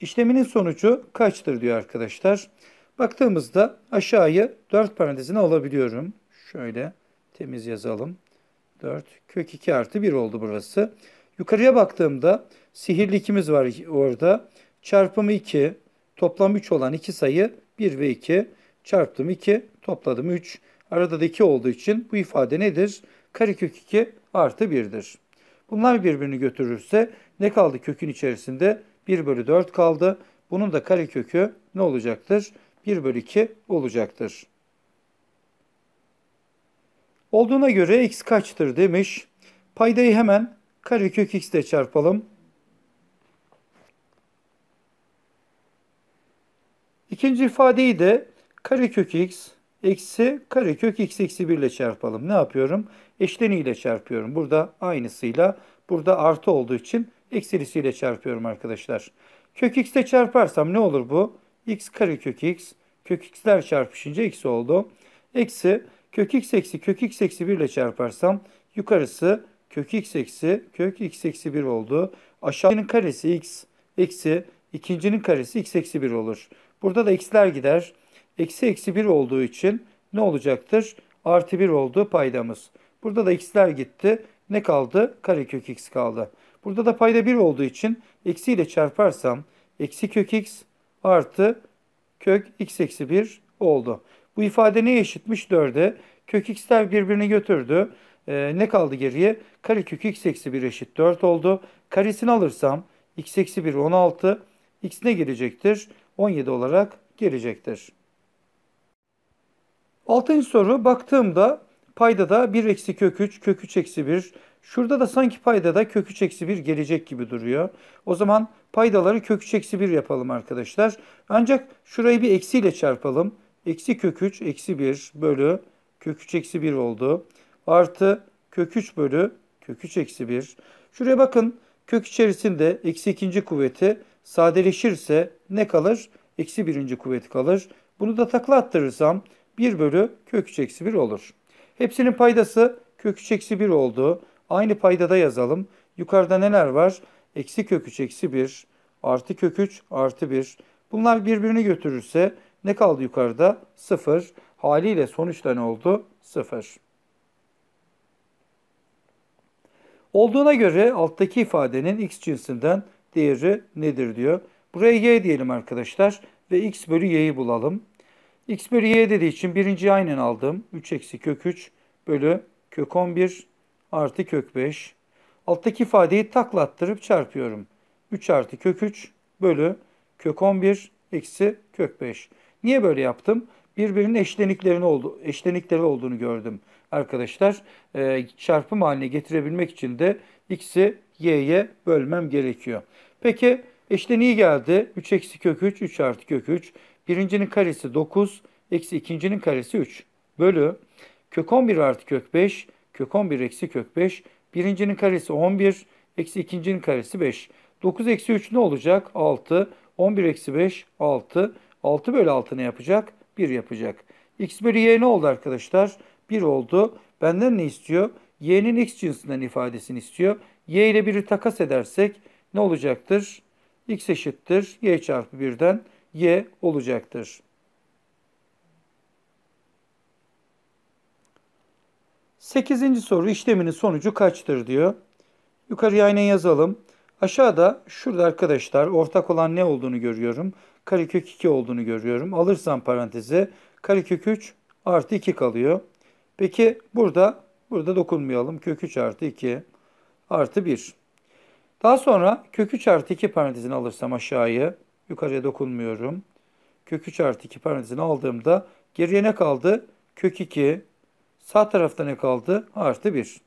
İşleminin sonucu kaçtır diyor arkadaşlar. Baktığımızda aşağıyı 4 parantezine alabiliyorum. Şöyle temiz yazalım. 4 kök 2 artı 1 oldu burası. Yukarıya baktığımda sihirli 2'miz var orada. Çarpımı 2 toplam 3 olan iki sayı 1 ve 2 çarptım 2, topladım 3. Arada da 2 olduğu için bu ifade nedir? Karekök 2 artı 1'dir. Bunlar birbirini götürürse ne kaldı kökün içerisinde? 1 bölü 4 kaldı. Bunun da karekökü ne olacaktır? 1 bölü 2 olacaktır. Olduğuna göre x kaçtır demiş. Paydayı hemen karekök x ile çarpalım. İkinci ifadeyi de karekök x eksi karekök x eksi 1 ile çarpalım. Ne yapıyorum? Eşleniyle çarpıyorum. Burada aynısıyla burada artı olduğu için eksilisiyle çarpıyorum arkadaşlar. Kök x ile çarparsam ne olur bu? x karekök x kök x'ler çarpışınca x oldu. Eksi kök x eksi kök x eksi 1 ile çarparsam yukarısı kök x eksi kök x eksi 1 oldu. Aşağının karesi x eksi ikincinin karesi x eksi 1 olur. Burada da x'ler gider eksi eksi 1 olduğu için ne olacaktır? Artı 1 oldu paydamız. Burada da x'ler gitti. Ne kaldı? Karekök x kaldı. Burada da payda 1 olduğu için eksi ile çarparsam eksi kök x artı kök x eksi 1 oldu. Bu ifade ne eşitmiş? 4'e. Kök x'ler birbirini götürdü. Ee, ne kaldı geriye? Karekök x eksi 1 eşit 4 oldu. Karesini alırsam x eksi 1 16. X ne gelecektir? 17 olarak gelecektir. Altıncı soru baktığımda payda da 1 eksi kök 3, kök 3 eksi 1. Şurada da sanki paydada kök 3 eksi 1 gelecek gibi duruyor. O zaman paydaları kök 3 eksi 1 yapalım arkadaşlar. Ancak şurayı bir eksiyle çarpalım. Eksi kök 3 eksi 1 bölü kök 3 eksi 1 oldu. Artı kök 3 bölü kök 3 eksi 1. Şuraya bakın kök içerisinde eksi ikinci kuvveti sadeleşirse ne kalır? Eksi birinci kuvveti kalır. Bunu da takla attırırsam 1 bölü kök 3 eksi 1 olur. Hepsinin paydası kök 3 eksi 1 olduğu Aynı paydada yazalım. Yukarıda neler var? Eksi kök 3 eksi 1 artı kök 3 artı 1. Bunlar birbirini götürürse ne kaldı yukarıda? 0. Haliyle sonuçta ne oldu? 0. Olduğuna göre alttaki ifadenin x cinsinden değeri nedir diyor. Buraya y diyelim arkadaşlar ve x bölü y'yi bulalım x bölü y dediği için birinci aynen aldım. 3 eksi kök 3 bölü kök 11 artı kök 5. Alttaki ifadeyi taklattırıp çarpıyorum. 3 artı kök 3 bölü kök 11 eksi kök 5. Niye böyle yaptım? Birbirinin eşleniklerini oldu, eşlenikleri olduğunu gördüm arkadaşlar. E, çarpım haline getirebilmek için de x'i y'ye bölmem gerekiyor. Peki eşleniği geldi. 3 eksi kök 3, 3 artı kök 3 birincinin karesi 9 eksi ikincinin karesi 3 bölü kök 11 artı kök 5 kök 11 eksi kök 5 birincinin karesi 11 eksi ikincinin karesi 5. 9 eksi 3 ne olacak? 6. 11 eksi 5 6. 6 bölü 6 ne yapacak? 1 yapacak. X bölü Y ne oldu arkadaşlar? 1 oldu. Benden ne istiyor? Y'nin X cinsinden ifadesini istiyor. Y ile 1'i takas edersek ne olacaktır? X eşittir. Y çarpı 1'den y olacaktır. Sekizinci soru işleminin sonucu kaçtır diyor. Yukarıya aynen yazalım. Aşağıda şurada arkadaşlar ortak olan ne olduğunu görüyorum. Karekök 2 olduğunu görüyorum. Alırsam parantezi karekök 3 artı 2 kalıyor. Peki burada burada dokunmayalım. Kök 3 artı 2 artı 1. Daha sonra kök 3 artı 2 parantezini alırsam aşağıya. Yukarıya dokunmuyorum. Kök 3 artı 2 parantezini aldığımda geriye ne kaldı? Kök 2. Sağ tarafta ne kaldı? Artı 1.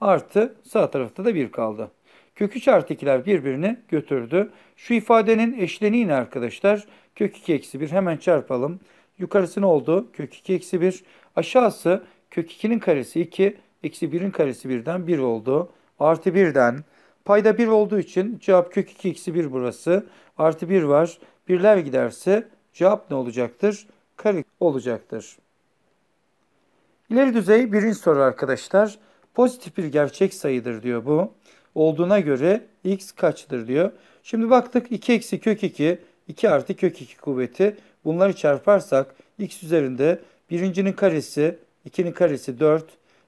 Artı sağ tarafta da 1 kaldı. Kök 3 artı 2'ler birbirini götürdü. Şu ifadenin eşleni yine arkadaşlar. Kök 2 eksi 1 hemen çarpalım. Yukarısı ne oldu? Kök 2 eksi 1. Aşağısı kök 2'nin karesi 2. Eksi 1'in karesi 1'den 1 oldu. Artı 1'den Payda 1 olduğu için cevap kök 2 eksi 1 burası. Artı 1 var. Birler giderse cevap ne olacaktır? Kare olacaktır. İleri düzey birinci soru arkadaşlar. Pozitif bir gerçek sayıdır diyor bu. Olduğuna göre x kaçtır diyor. Şimdi baktık 2 eksi kök 2, 2 artı kök 2 kuvveti. Bunları çarparsak x üzerinde birincinin karesi, 2'nin karesi 4,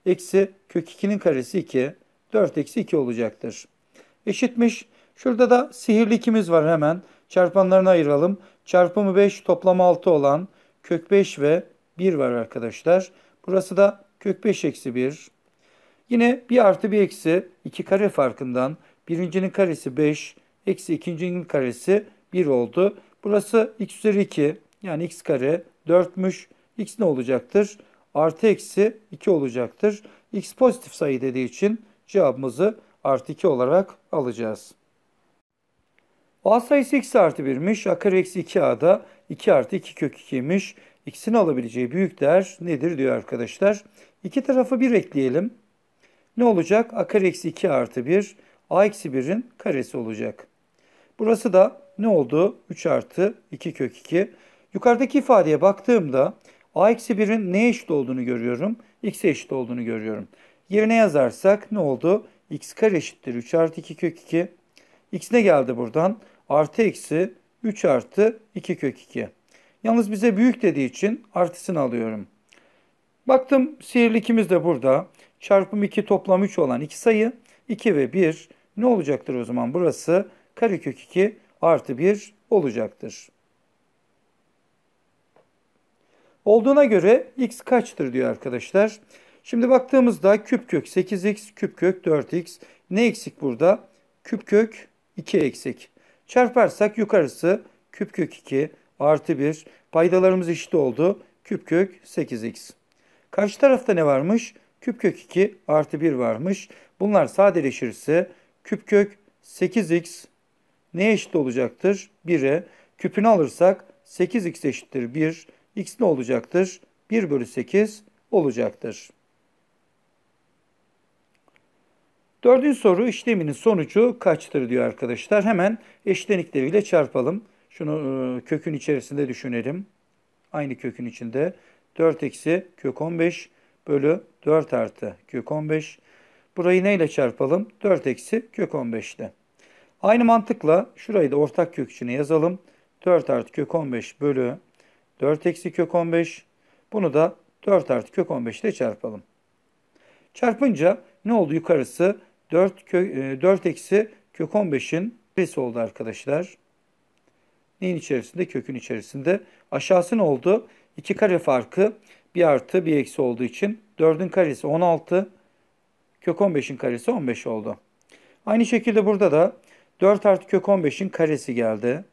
eksi kök 2'nin karesi 2, 4 eksi 2 olacaktır eşitmiş. Şurada da sihirli ikimiz var hemen. Çarpanlarını ayıralım. Çarpımı 5 toplam 6 olan kök 5 ve 1 var arkadaşlar. Burası da kök 5 eksi 1. Yine bir artı bir eksi 2 kare farkından birincinin karesi 5 eksi ikincinin karesi 1 oldu. Burası x üzeri 2 yani x kare 4'müş. x ne olacaktır? Artı eksi 2 olacaktır. x pozitif sayı dediği için cevabımızı artı 2 olarak alacağız. A sayısı x artı 1'miş. A kare eksi 2a'da 2 artı 2 kök 2'ymiş. İkisini alabileceği büyük değer nedir diyor arkadaşlar. İki tarafı 1 ekleyelim. Ne olacak? A kare eksi 2 artı 1 A eksi 1'in karesi olacak. Burası da ne oldu? 3 artı 2 kök 2. Yukarıdaki ifadeye baktığımda A eksi 1'in neye eşit olduğunu görüyorum. X'e eşit olduğunu görüyorum. Yerine yazarsak ne oldu? x kare eşittir 3 artı 2 kök 2. x ne geldi buradan? Artı eksi 3 artı 2 kök 2. Yalnız bize büyük dediği için artısını alıyorum. Baktım sihirli ikimiz de burada. Çarpım 2 toplam 3 olan iki sayı 2 ve 1 ne olacaktır o zaman burası? Kare kök 2 artı 1 olacaktır. Olduğuna göre x kaçtır diyor arkadaşlar. Şimdi baktığımızda küp kök 8x, küp kök 4x. Ne eksik burada? Küp kök 2 eksik. Çarparsak yukarısı küp kök 2 artı 1. Paydalarımız eşit oldu. Küp kök 8x. Karşı tarafta ne varmış? Küp kök 2 artı 1 varmış. Bunlar sadeleşirse küp kök 8x ne eşit olacaktır? 1'e. Küpünü alırsak 8x eşittir 1. x ne olacaktır? 1 bölü 8 olacaktır. Dördüncü soru işleminin sonucu kaçtır diyor arkadaşlar. Hemen eşlenikleri çarpalım. Şunu e, kökün içerisinde düşünelim. Aynı kökün içinde. 4 eksi kök 15 bölü 4 artı kök 15. Burayı neyle çarpalım? 4 eksi kök 15 ile. Aynı mantıkla şurayı da ortak kök içine yazalım. 4 artı kök 15 bölü 4 eksi kök 15. Bunu da 4 artı kök 15 ile çarpalım. Çarpınca ne oldu yukarısı? 4, kö 4 e, eksi kök 15'in neresi oldu arkadaşlar? Neyin içerisinde? Kökün içerisinde. Aşağısı ne oldu? 2 kare farkı 1 artı 1 eksi olduğu için 4'ün karesi 16, kök 15'in karesi 15 oldu. Aynı şekilde burada da 4 artı kök 15'in karesi geldi.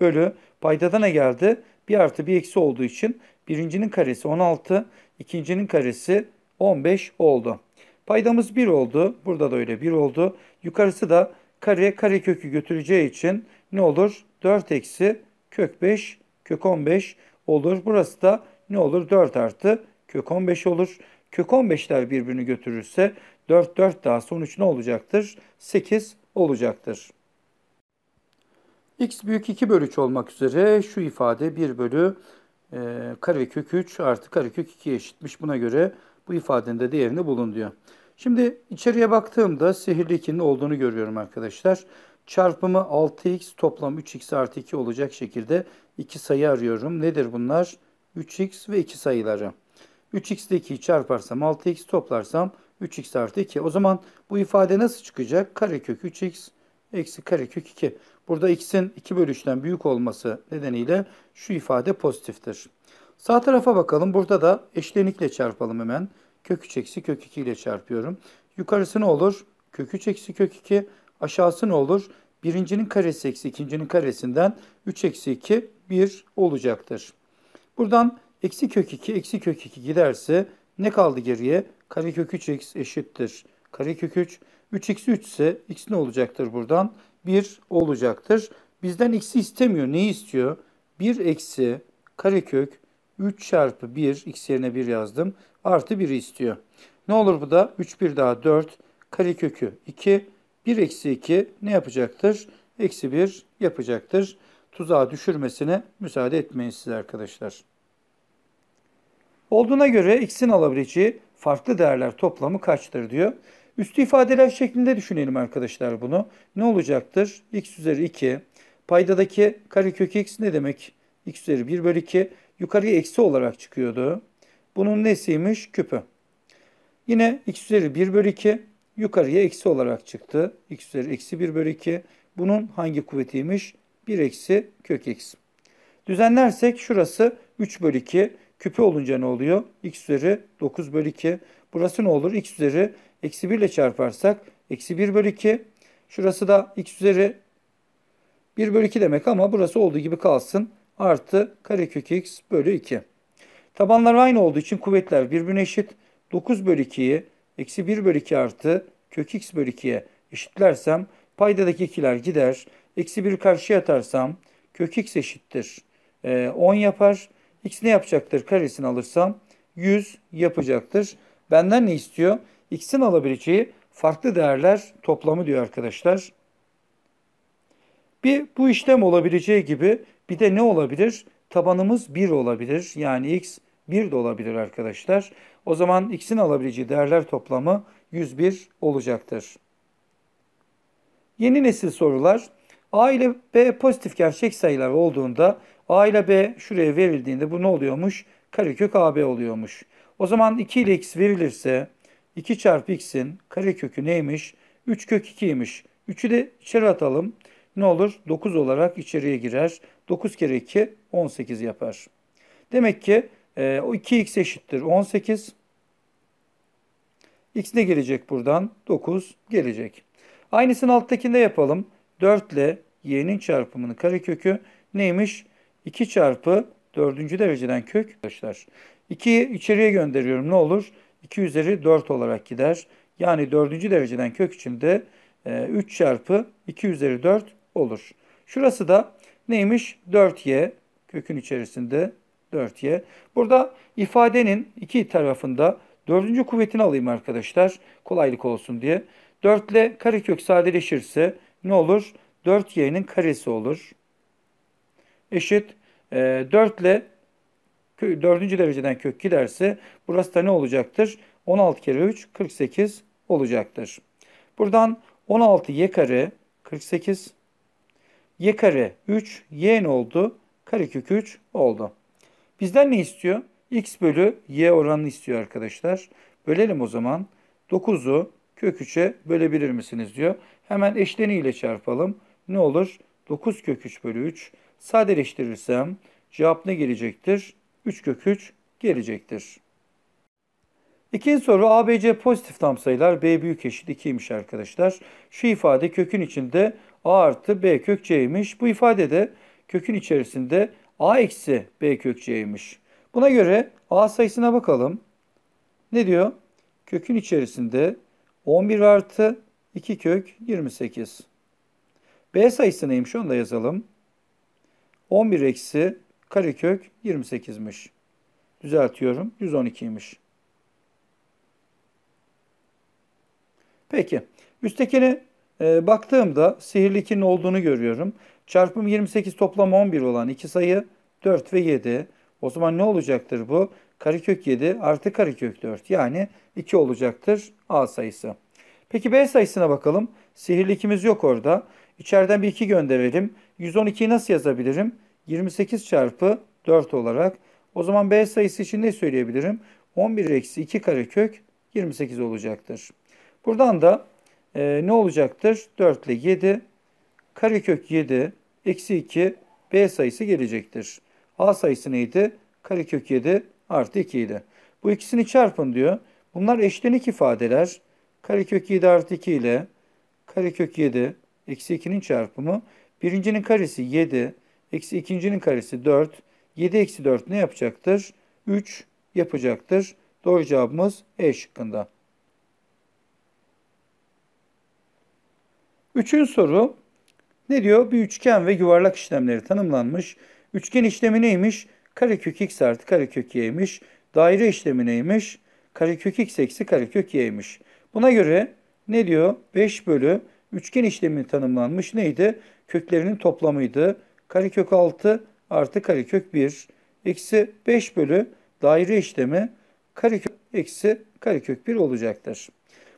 Bölü paydada ne geldi? 1 artı 1 eksi olduğu için birincinin karesi 16, ikincinin karesi 15 oldu. Paydamız 1 oldu. Burada da öyle 1 oldu. Yukarısı da kare kare kökü götüreceği için ne olur? 4 eksi kök 5 kök 15 olur. Burası da ne olur? 4 artı kök 15 olur. Kök 15'ler birbirini götürürse 4 4 daha sonuç ne olacaktır? 8 olacaktır. x büyük 2 bölü 3 olmak üzere şu ifade 1 bölü e, kare kök 3 artı kare kök 2 eşitmiş. Buna göre bu ifadenin de değerini bulun diyor. Şimdi içeriye baktığımda sihirli 2'nin olduğunu görüyorum arkadaşlar. Çarpımı 6x toplam 3x artı 2 olacak şekilde iki sayı arıyorum. Nedir bunlar? 3x ve 2 sayıları. 3x ile 2'yi çarparsam 6x toplarsam 3x artı 2. O zaman bu ifade nasıl çıkacak? Karekök 3x eksi karekök 2. Burada x'in 2 bölü 3'ten büyük olması nedeniyle şu ifade pozitiftir. Sağ tarafa bakalım. Burada da eşlenikle çarpalım hemen. Kök 3 eksi kök 2 ile çarpıyorum. Yukarısı ne olur? Kök 3 eksi kök 2. Aşağısı ne olur? Birincinin karesi eksi ikincinin karesinden 3 eksi 2 1 olacaktır. Buradan eksi kök 2 eksi kök 2 giderse ne kaldı geriye? Kare kök 3 x eşittir. Kare kök 3. 3 x 3 ise x ne olacaktır buradan? 1 olacaktır. Bizden x'i istemiyor. Neyi istiyor? 1 eksi kare kök 3 çarpı 1 x yerine 1 yazdım. Artı 1'i istiyor. Ne olur bu da 3 1 daha 4 Karekökü 2 1 eksi 2 ne yapacaktır? Eksi 1 yapacaktır. Tuzağa düşürmesine müsaade etmeyin siz arkadaşlar. Olduğuna göre x'in alabileceği farklı değerler toplamı kaçtır diyor. Üstü ifadeler şeklinde düşünelim arkadaşlar bunu. Ne olacaktır? x üzeri 2. Paydadaki karekök x ne demek? x üzeri 1 bölü 2 yukarıya eksi olarak çıkıyordu. Bunun nesiymiş? Küpü. Yine x üzeri 1 bölü 2 yukarıya eksi olarak çıktı. x üzeri eksi 1 bölü 2. Bunun hangi kuvvetiymiş? 1 eksi kök eksi. Düzenlersek şurası 3 bölü 2. Küpü olunca ne oluyor? x üzeri 9 bölü 2. Burası ne olur? x üzeri eksi 1 ile çarparsak eksi 1 bölü 2. Şurası da x üzeri 1 bölü 2 demek ama burası olduğu gibi kalsın artı karekök x bölü 2. Tabanlar aynı olduğu için kuvvetler birbirine eşit. 9 bölü 2'yi eksi 1 bölü 2 artı kök x bölü 2'ye eşitlersem paydadaki 2'ler gider. Eksi 1 karşıya atarsam kök x eşittir. E, ee, 10 yapar. X ne yapacaktır? Karesini alırsam 100 yapacaktır. Benden ne istiyor? X'in alabileceği farklı değerler toplamı diyor arkadaşlar. Bir bu işlem olabileceği gibi bir de ne olabilir? Tabanımız 1 olabilir. Yani x 1 de olabilir arkadaşlar. O zaman x'in alabileceği değerler toplamı 101 olacaktır. Yeni nesil sorular. A ile B pozitif gerçek sayılar olduğunda A ile B şuraya verildiğinde bu ne oluyormuş? Karekök AB oluyormuş. O zaman 2 ile x verilirse 2 çarpı x'in karekökü neymiş? 3 kök 2'ymiş. 3'ü de içeri atalım. Ne olur? 9 olarak içeriye girer. 9 kere 2 18 yapar. Demek ki e, o 2x eşittir 18. X ne gelecek buradan? 9 gelecek. Aynısını alttakinde yapalım. 4 ile y'nin çarpımının karekökü neymiş? 2 çarpı 4. dereceden kök arkadaşlar. 2'yi içeriye gönderiyorum ne olur? 2 üzeri 4 olarak gider. Yani 4. dereceden kök içinde 3 e, çarpı 2 üzeri 4 olur. Şurası da Neymiş? 4y kökün içerisinde 4y. Burada ifadenin iki tarafında dördüncü kuvvetini alayım arkadaşlar. Kolaylık olsun diye. 4 ile karekök sadeleşirse ne olur? 4y'nin karesi olur. Eşit e, 4 ile 4. dereceden kök giderse burası da ne olacaktır? 16 kere 3 48 olacaktır. Buradan 16y kare 48 y kare 3, y ne oldu? Karekök 3 oldu. Bizden ne istiyor? x bölü y oranını istiyor arkadaşlar. Bölelim o zaman. 9'u kök 3'e bölebilir misiniz diyor. Hemen eşleni çarpalım. Ne olur? 9 kök 3 bölü 3. Sadeleştirirsem cevap ne gelecektir? 3 kök 3 gelecektir. İkinci soru ABC pozitif tam sayılar B büyük eşit 2'ymiş arkadaşlar. Şu ifade kökün içinde A artı B kök C'ymiş. Bu ifade de kökün içerisinde A eksi B kök C'ymiş. Buna göre A sayısına bakalım. Ne diyor? Kökün içerisinde 11 artı 2 kök 28. B sayısı neymiş onu da yazalım. 11 eksi karekök 28'miş. Düzeltiyorum 112'ymiş. Peki üsttekini e, baktığımda sihirli 2'nin olduğunu görüyorum. Çarpım 28 toplam 11 olan iki sayı 4 ve 7. O zaman ne olacaktır bu? Karekök 7 artı karekök 4 yani 2 olacaktır A sayısı. Peki B sayısına bakalım. Sihirli ikimiz yok orada. İçeriden bir 2 gönderelim. 112'yi nasıl yazabilirim? 28 çarpı 4 olarak. O zaman B sayısı için ne söyleyebilirim? 11 eksi 2 karekök 28 olacaktır. Buradan da e, ne olacaktır? 4 ile 7 karekök 7 eksi 2 B sayısı gelecektir. A sayısı neydi? Karekök 7 artı 2 idi. Bu ikisini çarpın diyor. Bunlar eşlenik ifadeler. Karekök 7 artı 2 ile karekök 7 eksi 2'nin çarpımı. Birincinin karesi 7 eksi ikincinin karesi 4. 7 eksi 4 ne yapacaktır? 3 yapacaktır. Doğru cevabımız E şıkkında. Üçüncü soru ne diyor? Bir üçgen ve yuvarlak işlemleri tanımlanmış. Üçgen işlemi neymiş? Karekök x artı karekök y'ymiş. Daire işlemi neymiş? Karekök x eksi karekök y'ymiş. Buna göre ne diyor? 5 bölü üçgen işlemi tanımlanmış neydi? Köklerinin toplamıydı. Karekök 6 artı karekök 1 eksi 5 bölü daire işlemi karekök eksi karekök 1 olacaktır.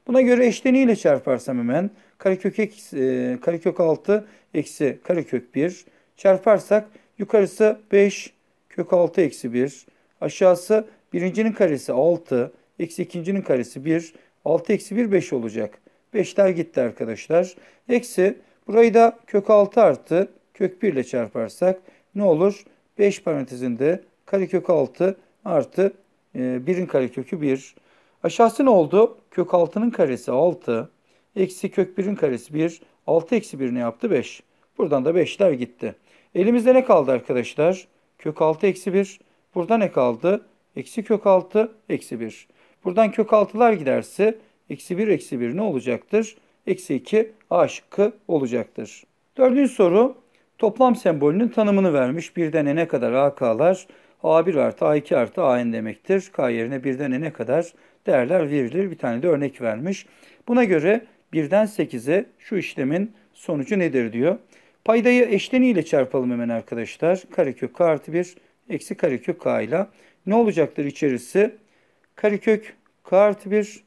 Buna göre eşleniyle çarparsam hemen karekök, e, karekök 6 eksi karekök 1 çarparsak yukarısı 5 kök 6 eksi 1 aşağısı birincinin karesi 6 eksi ikincinin karesi 1 6 eksi 1 5 olacak. 5'ler gitti arkadaşlar. Eksi burayı da kök 6 artı kök 1 ile çarparsak ne olur? 5 parantezinde karekök 6 artı 1'in e, karekökü 1. Aşağısı ne oldu? Kök 6'nın karesi 6 Eksi kök 1'in karesi 1. 6 eksi 1 ne yaptı? 5. Buradan da 5'ler gitti. Elimizde ne kaldı arkadaşlar? Kök 6 eksi 1. Burada ne kaldı? Eksi kök 6 eksi 1. Buradan kök 6'lar giderse eksi 1 eksi 1 ne olacaktır? Eksi 2 A şıkkı olacaktır. Dördüncü soru toplam sembolünün tanımını vermiş. Birden n'e kadar AK'lar A1 artı A2 artı AN demektir. K yerine birden n'e kadar değerler verilir. Bir tane de örnek vermiş. Buna göre 1'den 8'e şu işlemin sonucu nedir diyor. Paydayı eşleni çarpalım hemen arkadaşlar. Karekök k artı 1 eksi karekök k ile. Ne olacaktır içerisi? Karekök k artı 1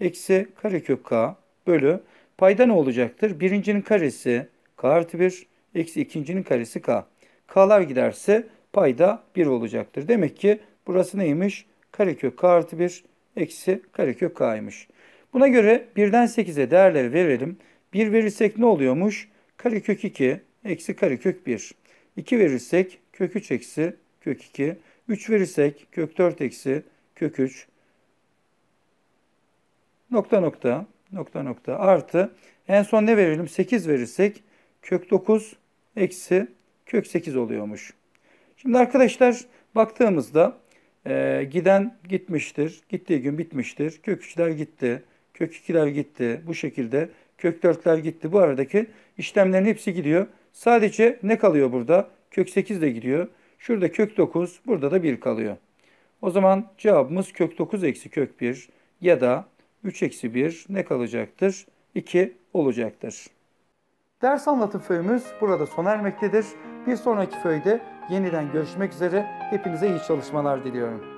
eksi karekök k bölü. Payda ne olacaktır? Birincinin karesi k artı 1 eksi ikincinin karesi k. K'lar giderse payda 1 olacaktır. Demek ki burası neymiş? Karekök k artı 1 eksi karekök k'ymış. Buna göre 1'den 8'e değerleri verelim. 1 verirsek ne oluyormuş? Karekök 2 eksi karekök 1. 2 verirsek kök 3 eksi kök 2. 3 verirsek kök 4 eksi kök 3. Nokta nokta nokta nokta artı en son ne verelim? 8 verirsek kök 9 eksi kök 8 oluyormuş. Şimdi arkadaşlar baktığımızda e, giden gitmiştir. Gittiği gün bitmiştir. Kök 3'ler gitti. Kök 2'ler gitti. Bu şekilde kök 4'ler gitti. Bu aradaki işlemlerin hepsi gidiyor. Sadece ne kalıyor burada? Kök 8 de gidiyor. Şurada kök 9, burada da 1 kalıyor. O zaman cevabımız kök 9 eksi kök 1 ya da 3 eksi 1 ne kalacaktır? 2 olacaktır. Ders anlatım föyümüz burada sona ermektedir. Bir sonraki föyde yeniden görüşmek üzere. Hepinize iyi çalışmalar diliyorum.